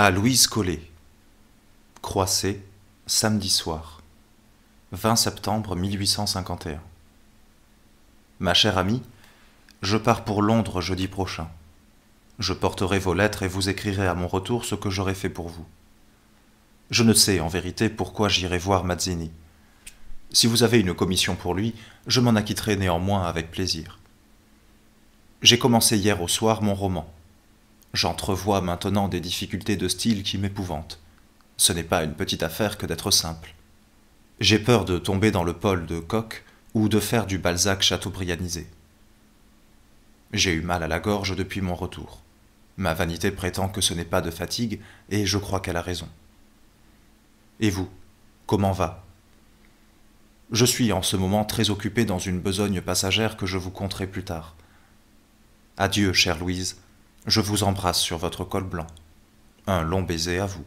à Louise Collet, Croisset, samedi soir, 20 septembre 1851. Ma chère amie, je pars pour Londres jeudi prochain. Je porterai vos lettres et vous écrirai à mon retour ce que j'aurai fait pour vous. Je ne sais en vérité pourquoi j'irai voir Mazzini. Si vous avez une commission pour lui, je m'en acquitterai néanmoins avec plaisir. J'ai commencé hier au soir mon roman. J'entrevois maintenant des difficultés de style qui m'épouvantent. Ce n'est pas une petite affaire que d'être simple. J'ai peur de tomber dans le pôle de Coq ou de faire du Balzac chateaubriandisé. J'ai eu mal à la gorge depuis mon retour. Ma vanité prétend que ce n'est pas de fatigue, et je crois qu'elle a raison. Et vous, comment va Je suis en ce moment très occupé dans une besogne passagère que je vous conterai plus tard. Adieu, chère Louise, je vous embrasse sur votre col blanc. Un long baiser à vous.